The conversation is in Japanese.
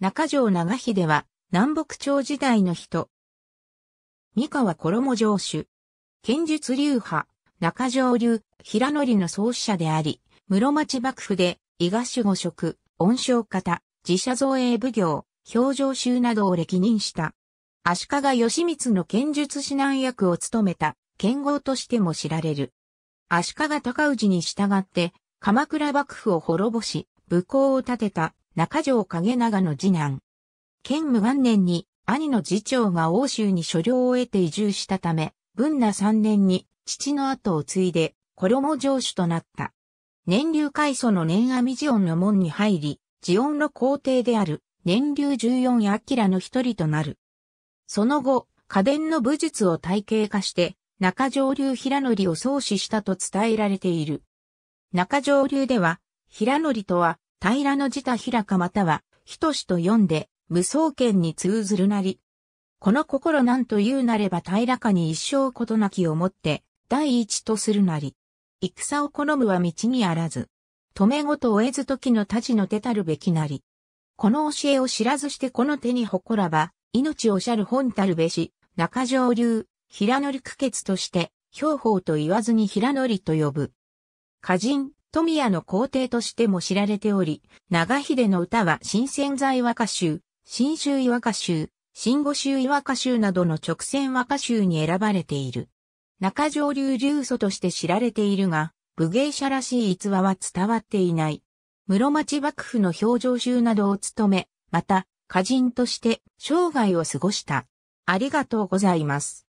中条長秀は、南北朝時代の人。三河衣城主。剣術流派、中条流、平則の創始者であり、室町幕府で、伊賀守護職、恩賞方、自社造営奉行、表情集などを歴任した。足利義満の剣術指南役を務めた、剣豪としても知られる。足利尊氏に従って、鎌倉幕府を滅ぼし、武功を立てた中条影長の次男。県無元年に兄の次長が欧州に所領を得て移住したため、文那三年に父の後を継いで、衣上主となった。年流海祖の年阿弥寺音の門に入り、寺音の皇帝である年流十四明の一人となる。その後、家伝の武術を体系化して、中上流平則を創始したと伝えられている。中条流では、平則とは、平の自他平かまたは、人しと読んで、無双剣に通ずるなり。この心なんと言うなれば平かに一生ことなきをもって、第一とするなり。戦を好むは道にあらず。止めごとを得ず時の立ちの手たるべきなり。この教えを知らずしてこの手に誇らば、命をしゃる本たるべし、中上流、平乗り苦血として、兵法と言わずに平乗りと呼ぶ。歌人、富谷の皇帝としても知られており、長秀の歌は新鮮在和歌集、新州和歌集、新語集和歌集などの直線和歌集に選ばれている。中上流流祖として知られているが、武芸者らしい逸話は伝わっていない。室町幕府の表情集などを務め、また、歌人として生涯を過ごした。ありがとうございます。